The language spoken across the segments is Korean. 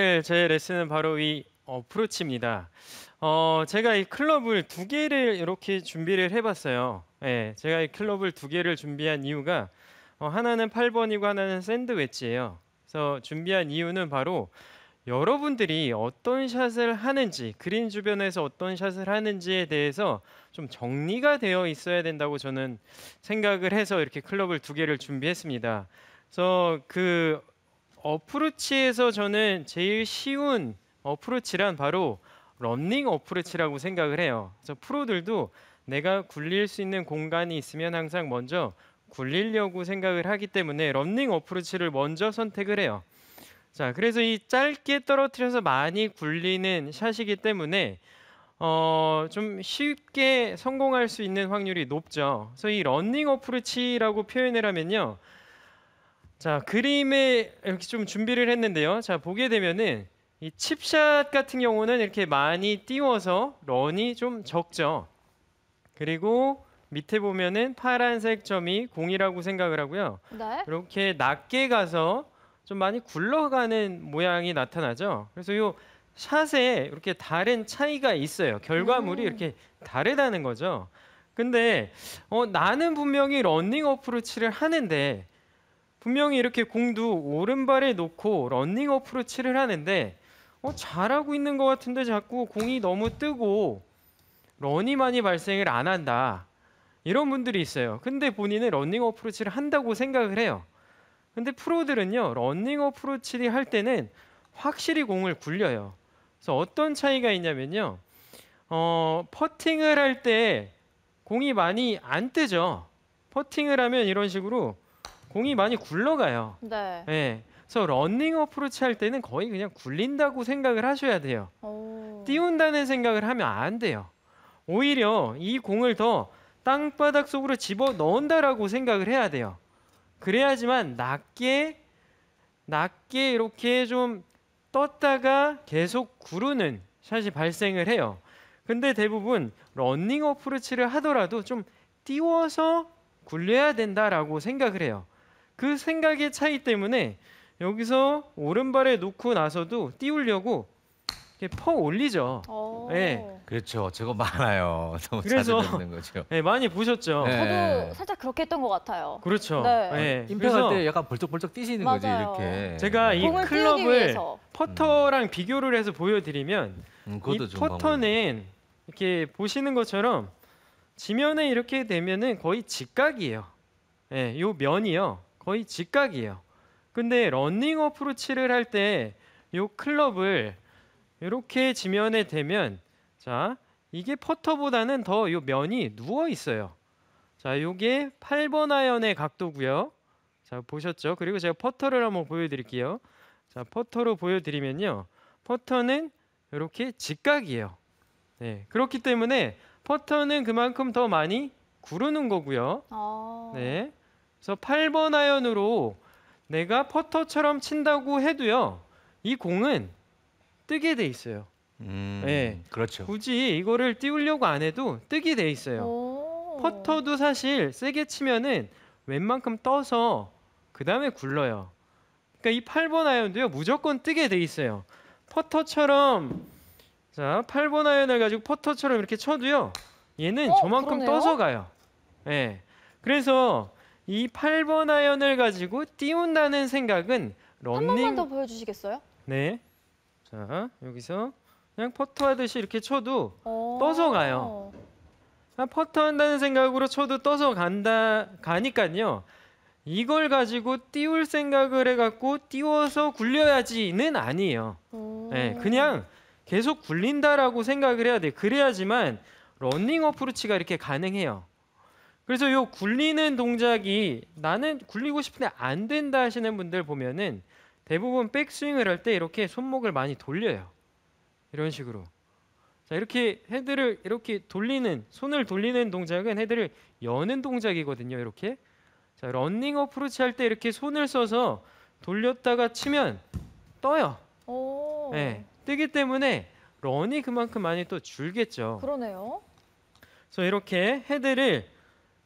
오늘 제 레슨은 바로 이 어프로치입니다. 어, 제가 이 클럽을 두 개를 이렇게 준비를 해봤어요. 예, 제가 이 클럽을 두 개를 준비한 이유가 어, 하나는 8번이고 하나는 샌드웨지예요 그래서 준비한 이유는 바로 여러분들이 어떤 샷을 하는지 그린 주변에서 어떤 샷을 하는지에 대해서 좀 정리가 되어 있어야 된다고 저는 생각을 해서 이렇게 클럽을 두 개를 준비했습니다. 그래서 그 어프로치에서 저는 제일 쉬운 어프로치란 바로 런닝 어프로치라고 생각을 해요. 그래서 프로들도 내가 굴릴 수 있는 공간이 있으면 항상 먼저 굴리려고 생각을 하기 때문에 런닝 어프로치를 먼저 선택을 해요. 자, 그래서 이 짧게 떨어뜨려서 많이 굴리는 샷이기 때문에 어, 좀 쉽게 성공할 수 있는 확률이 높죠. 그래서 이 런닝 어프로치라고 표현을 하면요. 자 그림에 이렇게 좀 준비를 했는데요. 자 보게 되면은 이 칩샷 같은 경우는 이렇게 많이 띄워서 런이 좀 적죠. 그리고 밑에 보면은 파란색 점이 공이라고 생각을 하고요. 네. 이렇게 낮게 가서 좀 많이 굴러가는 모양이 나타나죠. 그래서 요 샷에 이렇게 다른 차이가 있어요. 결과물이 음. 이렇게 다르다는 거죠. 근데 어, 나는 분명히 런닝 어프로치를 하는데 분명히 이렇게 공도 오른발에 놓고 런닝 어프로치를 하는데 어, 잘하고 있는 것 같은데 자꾸 공이 너무 뜨고 런이 많이 발생을 안 한다 이런 분들이 있어요. 근데 본인은 런닝 어프로치를 한다고 생각을 해요. 근데 프로들은요 런닝 어프로치를 할 때는 확실히 공을 굴려요. 그래서 어떤 차이가 있냐면요 어, 퍼팅을 할 때 공이 많이 안 뜨죠. 퍼팅을 하면 이런 식으로 공이 많이 굴러가요. 네. 예. 그래서 러닝 어프로치 할 때는 거의 그냥 굴린다고 생각을 하셔야 돼요. 오. 띄운다는 생각을 하면 안 돼요. 오히려 이 공을 더 땅바닥 속으로 집어 넣는다라고 생각을 해야 돼요. 그래야지만 낮게 낮게 이렇게 좀 떴다가 계속 구르는 샷이 발생을 해요. 근데 대부분 러닝 어프로치를 하더라도 좀 띄워서 굴려야 된다라고 생각을 해요. 그 생각의 차이 때문에 여기서 오른발에 놓고 나서도 띄우려고 이렇게 퍼 올리죠. 어. 예. 네. 그렇죠. 저거 많아요. 너무 그래서- 자주 듣는 거죠. 네, 많이 보셨죠. 네. 저도 살짝 그렇게 했던 것 같아요. 그렇죠. 네. 네. 임팩할 때 약간 벌쩍벌쩍 뛰시는 거지 맞아요. 이렇게. 제가 이 클럽을 퍼터랑 비교를 해서 보여드리면 음, 이 퍼터는 이렇게 보시는 것처럼 지면에 이렇게 되면은 거의 직각이에요. 예, 요 면이요. 거의 직각이에요. 근데 러닝 어프로치를 할 때 이 클럽을 이렇게 지면에 대면 자 이게 퍼터보다는 더 이 면이 누워 있어요. 자 요게 8번 아연의 각도고요. 자 보셨죠? 그리고 제가 퍼터를 한번 보여드릴게요. 자 퍼터로 보여드리면요. 퍼터는 이렇게 직각이에요. 네 그렇기 때문에 퍼터는 그만큼 더 많이 구르는 거고요. 아. 네 그래서 8번 아이언으로 내가 퍼터처럼 친다고 해도요. 이 공은 뜨게 돼 있어요. 음, 네. 그렇죠. 굳이 이거를 띄우려고 안 해도 뜨게 돼 있어요. 퍼터도 사실 세게 치면은 웬만큼 떠서 그 다음에 굴러요. 그러니까 이 8번 아이언도요 무조건 뜨게 돼 있어요. 퍼터처럼 자 8번 아이언을 가지고 퍼터처럼 이렇게 쳐도요 얘는 어, 저만큼 그러네요? 떠서 가요. 예. 네. 그래서 이 8번 아연을 가지고 띄운다는 생각은 런닝 한 번만 더 보여주시겠어요? 네. 자, 여기서 그냥 퍼터 하듯이 이렇게 쳐도 어. 떠서 가요. 아, 퍼터 한다는 생각으로 쳐도 떠서 간다 가니까요. 이걸 가지고 띄울 생각을 해갖고 띄워서 굴려야지는 아니에요. 네, 그냥 계속 굴린다라고 생각을 해야 돼. 그래야지만 런닝 어프로치가 이렇게 가능해요. 그래서 요 굴리는 동작이 나는 굴리고 싶은데 안 된다 하시는 분들 보면은 대부분 백스윙을 할 때 이렇게 손목을 많이 돌려요. 이런 식으로. 자, 이렇게 헤드를 이렇게 돌리는 손을 돌리는 동작은 헤드를 여는 동작이거든요. 이렇게. 자, 런닝 어프로치 할 때 이렇게 손을 써서 돌렸다가 치면 떠요. 오. 네, 뜨기 때문에 런이 그만큼 많이 또 줄겠죠. 그러네요. 그래서 이렇게 헤드를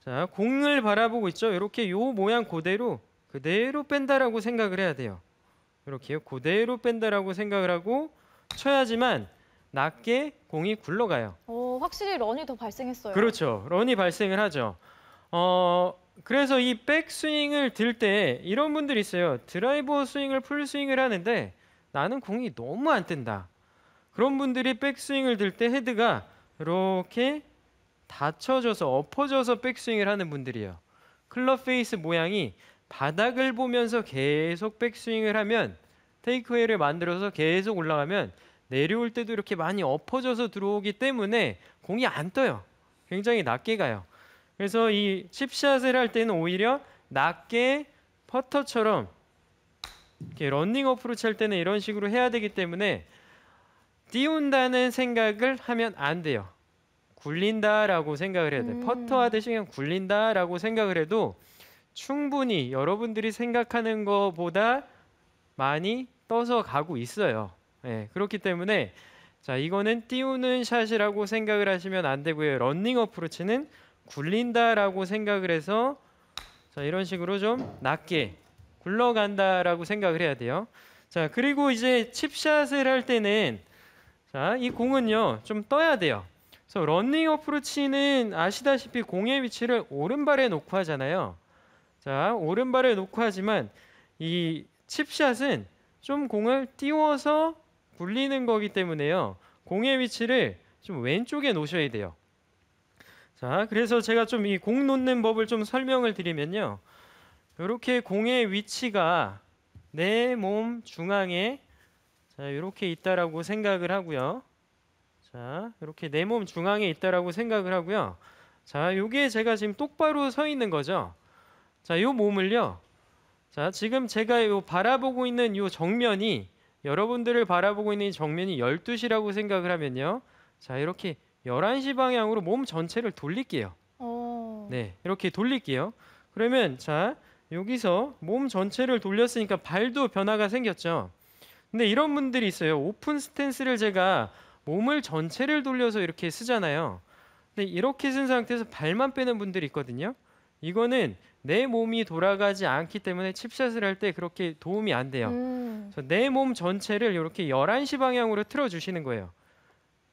자, 공을 바라보고 있죠. 이렇게 요 모양 그대로 그대로 뺀다라고 생각을 해야 돼요. 이렇게요. 그대로 뺀다라고 생각을 하고 쳐야지만 낮게 공이 굴러가요. 오, 어, 확실히 런이 더 발생했어요. 그렇죠. 런이 발생을 하죠. 어, 그래서 이 백스윙을 들 때 이런 분들이 있어요. 드라이버 스윙을 풀스윙을 하는데 나는 공이 너무 안 뜬다. 그런 분들이 백스윙을 들 때 헤드가 이렇게 다쳐져서 엎어져서 백스윙을 하는 분들이에요. 클럽 페이스 모양이 바닥을 보면서 계속 백스윙을 하면 테이크웨이를 만들어서 계속 올라가면 내려올 때도 이렇게 많이 엎어져서 들어오기 때문에 공이 안 떠요. 굉장히 낮게 가요. 그래서 이 칩샷을 할 때는 오히려 낮게 퍼터처럼 이렇게 런닝 어프로치 때는 이런 식으로 해야 되기 때문에 띄운다는 생각을 하면 안 돼요. 굴린다라고 생각을 해야 돼. 음. 퍼터하듯이 그냥 굴린다라고 생각을 해도 충분히 여러분들이 생각하는 것보다 많이 떠서 가고 있어요. 네, 그렇기 때문에 자 이거는 띄우는 샷이라고 생각을 하시면 안 되고요. 런닝 어프로치는 굴린다라고 생각을 해서 자 이런 식으로 좀 낮게 굴러간다라고 생각을 해야 돼요. 자 그리고 이제 칩샷을 할 때는 자이 공은요 좀 떠야 돼요. 그래서 런닝 어프로치는 아시다시피 공의 위치를 오른발에 놓고 하잖아요. 자, 오른발에 놓고 하지만 이 칩샷은 좀 공을 띄워서 굴리는 거기 때문에요. 공의 위치를 좀 왼쪽에 놓으셔야 돼요. 자, 그래서 제가 좀 이 공 놓는 법을 좀 설명을 드리면요. 이렇게 공의 위치가 내 몸 중앙에 자, 이렇게 있다라고 생각을 하고요. 자, 이렇게 내 몸 중앙에 있다라고 생각을 하고요. 자, 요게 제가 지금 똑바로 서 있는 거죠. 자, 요 몸을요. 자, 지금 제가 요 바라보고 있는 요 정면이 여러분들을 바라보고 있는 이 정면이 12시라고 생각을 하면요. 자, 이렇게 11시 방향으로 몸 전체를 돌릴게요. 오. 어. 네, 이렇게 돌릴게요. 그러면 자, 여기서 몸 전체를 돌렸으니까 발도 변화가 생겼죠. 근데 이런 분들이 있어요. 오픈 스탠스를 제가 몸을 전체를 돌려서 이렇게 쓰잖아요. 근데 이렇게 쓴 상태에서 발만 빼는 분들이 있거든요. 이거는 내 몸이 돌아가지 않기 때문에 칩샷을할 때 그렇게 도움이 안 돼요. 음. 내몸 전체를 이렇게 11시 방향으로 틀어 주시는 거예요.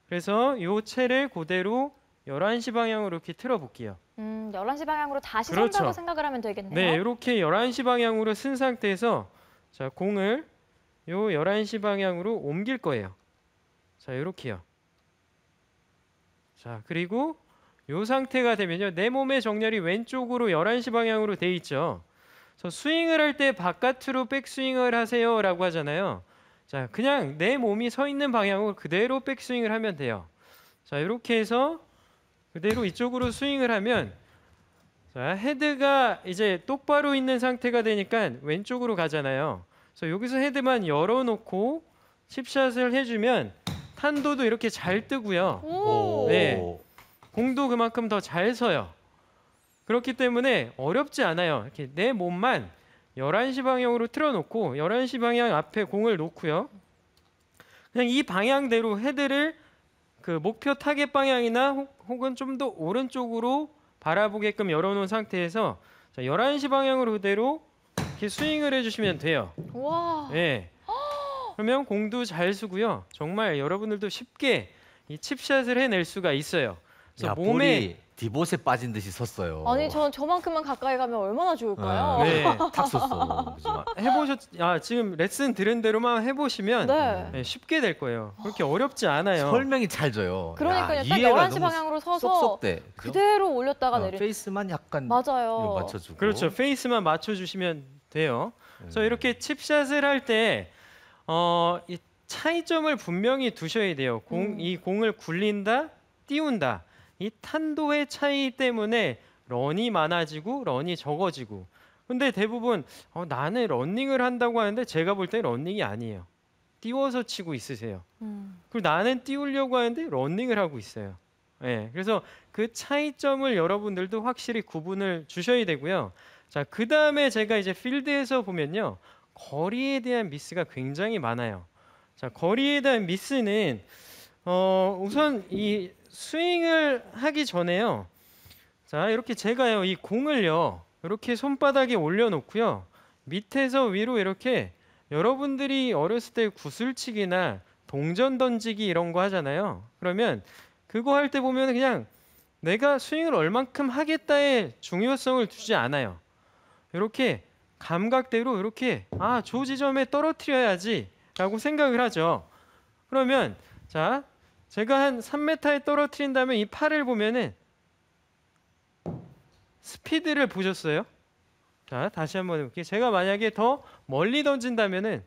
그래서 요 채를 그대로 11시 방향으로 이렇게 틀어 볼게요. 음, 11시 방향으로 다시 그렇죠. 선다고 생각을 하면 되겠네요. 네, 이렇게 11시 방향으로 쓴 상태에서 자, 공을 요 11시 방향으로 옮길 거예요. 자, 이렇게요. 자, 그리고 이 상태가 되면요. 내 몸의 정렬이 왼쪽으로 11시 방향으로 돼 있죠. 그래서 스윙을 할 때 바깥으로 백스윙을 하세요라고 하잖아요. 자, 그냥 내 몸이 서 있는 방향으로 그대로 백스윙을 하면 돼요. 자, 이렇게 해서 그대로 이쪽으로 스윙을 하면 자, 헤드가 이제 똑바로 있는 상태가 되니까 왼쪽으로 가잖아요. 그래서 여기서 헤드만 열어놓고 칩샷을 해주면 탄도도 이렇게 잘 네. 뜨고요. 오. 네. 공도 그만큼 더 잘 서요. 그렇기 때문에 어렵지 않아요. 이렇게 내 몸만 11시 방향으로 틀어놓고 11시 방향 앞에 공을 놓고요. 그냥 이 방향대로 헤드를 그 목표 타겟 방향이나 혹은 좀 더 오른쪽으로 바라보게끔 열어놓은 상태에서 11시 방향으로 그대로 이렇게 스윙을 해주시면 돼요. 와. 네. 그러면 공도 잘 쓰고요. 정말 여러분들도 쉽게 이 칩샷을 해낼 수가 있어요. 그래서 야, 몸에 디봇에 빠진 듯이 섰어요. 아니 저는 저만큼만 가까이 가면 얼마나 좋을까요? 네. 네. 탁 섰어. 해보셨 아 지금 레슨 들은 대로만 해보시면 네. 네, 쉽게 될 거예요. 그렇게 어렵지 않아요. 설명이 잘 져요. 그러니까요. 야, 딱이해 11시 방향으로 서서 쏙쏙대. 그대로 올렸다가 어, 아, 내리. 페이스만 약간 맞아요. 맞춰주고. 그렇죠. 페이스만 맞춰주시면 돼요. 그래서 네. 이렇게 칩샷을 할때 어, 이 차이점을 분명히 두셔야 돼요. 공, 음. 이 공을 굴린다, 띄운다. 이 탄도의 차이 때문에 런이 많아지고 런이 적어지고. 근데 대부분 어, 나는 런닝을 한다고 하는데 제가 볼 때 런닝이 아니에요. 띄워서 치고 있으세요. 음. 그리고 나는 띄우려고 하는데 런닝을 하고 있어요. 예. 네, 그래서 그 차이점을 여러분들도 확실히 구분을 주셔야 되고요. 자, 그다음에 제가 이제 필드에서 보면요. 거리에 대한 미스가 굉장히 많아요. 자, 거리에 대한 미스는 어, 우선 이 스윙을 하기 전에요. 자, 이렇게 제가요. 이 공을요. 이렇게 손바닥에 올려 놓고요. 밑에서 위로 이렇게 여러분들이 어렸을 때 구슬치기나 동전 던지기 이런 거 하잖아요. 그러면 그거 할 때 보면 그냥 내가 스윙을 얼만큼 하겠다에 중요성을 두지 않아요. 이렇게 감각대로 이렇게 아조 지점에 떨어뜨려야지라고 생각을 하죠. 그러면 자 제가 한 3m에 떨어뜨린다면 이 팔을 보면은 스피드를 보셨어요? 자 다시 한번 해볼게요. 제가 만약에 더 멀리 던진다면은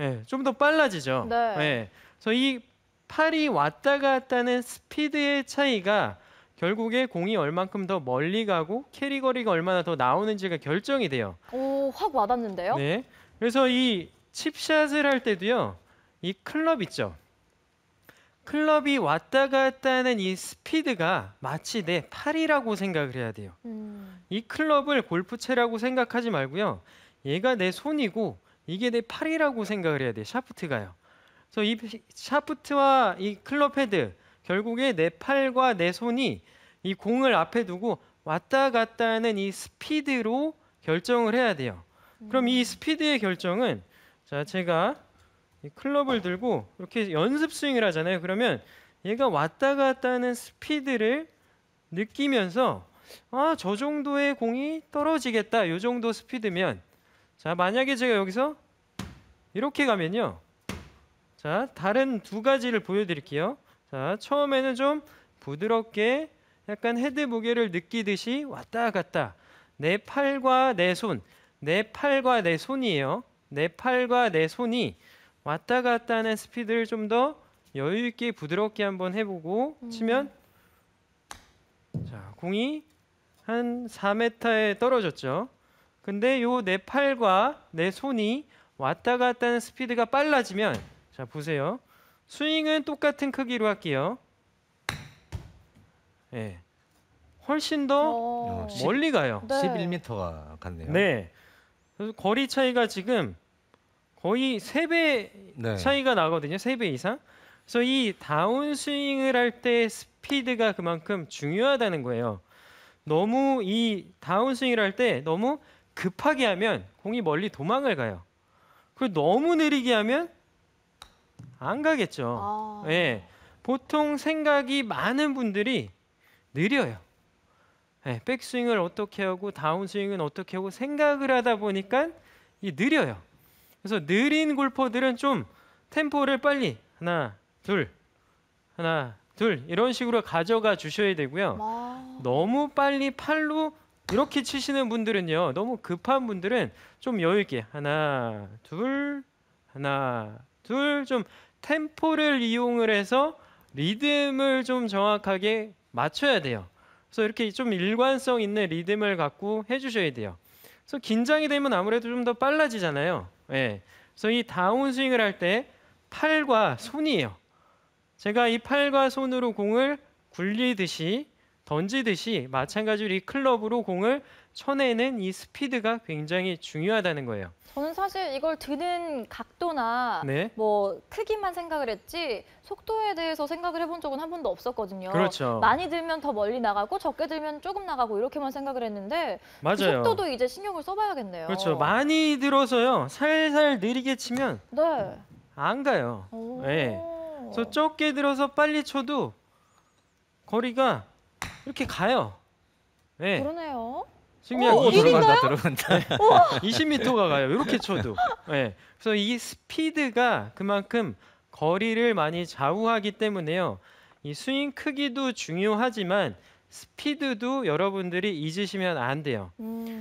예, 좀더 빨라지죠. 네. 예, 그래서 이 팔이 왔다 갔다는 스피드의 차이가 결국에 공이 얼만큼 더 멀리 가고 캐리 거리가 얼마나 더 나오는지가 결정이 돼요. 오, 확 와닿는데요? 네. 그래서 이 칩샷을 할 때도요. 이 클럽 있죠. 클럽이 왔다 갔다 하는 이 스피드가 마치 내 팔이라고 생각을 해야 돼요. 음. 이 클럽을 골프채라고 생각하지 말고요. 얘가 내 손이고 이게 내 팔이라고 생각을 해야 돼요. 샤프트가요. 그래서 이 샤프트와 이 클럽 헤드 결국에 내 팔과 내 손이 이 공을 앞에 두고 왔다 갔다 하는 이 스피드로 결정을 해야 돼요. 그럼 이 스피드의 결정은 자 제가 클럽을 들고 이렇게 연습 스윙을 하잖아요. 그러면 얘가 왔다 갔다 하는 스피드를 느끼면서 아저 정도의 공이 떨어지겠다. 이 정도 스피드면 자 만약에 제가 여기서 이렇게 가면요. 자 다른 두 가지를 보여드릴게요. 자, 처음에는 좀 부드럽게 약간 헤드 무게를 느끼듯이 왔다 갔다 내 팔과 내 손, 내 팔과 내 손이에요. 내 팔과 내 손이 왔다 갔다 하는 스피드를 좀 더 여유 있게 부드럽게 한번 해보고 음. 치면 자 공이 한 4m에 떨어졌죠. 근데 요내 팔과 내 손이 왔다 갔다 하는 스피드가 빨라지면 자 보세요. 스윙은 똑같은 크기로 할게요. 예. 네. 훨씬 더 어. 멀리 가요. 네. 11m가 갔네요. 네. 그래서 거리 차이가 지금 거의 3배 차이가 나거든요. 3배 이상. 그래서 이 다운 스윙을 할 때 스피드가 그만큼 중요하다는 거예요. 너무 이 다운 스윙을 할 때 너무 급하게 하면 공이 멀리 도망을 가요. 그리고 너무 느리게 하면 안 가겠죠. 아. 예. 보통 생각이 많은 분들이 느려요. 예, 백스윙을 어떻게 하고 다운스윙은 어떻게 하고 생각을 하다 보니까 이 느려요. 그래서 느린 골퍼들은 좀 템포를 빨리 하나 둘 하나 둘 이런 식으로 가져가 주셔야 되고요. 와. 너무 빨리 팔로 이렇게 치시는 분들은요. 너무 급한 분들은 좀 여유 있게 하나 둘 하나 둘좀 템포를 이용을 해서 리듬을 좀 정확하게 맞춰야 돼요. 그래서 이렇게 좀 일관성 있는 리듬을 갖고 해주셔야 돼요. 그래서 긴장이 되면 아무래도 좀 더 빨라지잖아요. 예. 그래서 이 다운스윙을 할 때 팔과 손이에요. 제가 이 팔과 손으로 공을 굴리듯이 던지듯이 마찬가지로 이 클럽으로 공을 쳐내는 이 스피드가 굉장히 중요하다는 거예요. 저는 사실 이걸 드는 각도나 네. 뭐 크기만 생각을 했지 속도에 대해서 생각을 해본 적은 한 번도 없었거든요. 그렇죠. 많이 들면 더 멀리 나가고 적게 들면 조금 나가고 이렇게만 생각을 했는데 그 맞아요. 그 속도도 이제 신경을 써봐야겠네요. 그렇죠. 많이 들어서요. 살살 느리게 치면 네. 안 가요. 네. 그래서 적게 들어서 빨리 쳐도 거리가 이렇게 가요. 네. 그러네요. 신기하고 오, 어, 들어간다 들어간다. 20m가 가요. 이렇게 쳐도. 네. 그래서 이 스피드가 그만큼 거리를 많이 좌우하기 때문에요. 이 스윙 크기도 중요하지만 스피드도 여러분들이 잊으시면 안 돼요. 음.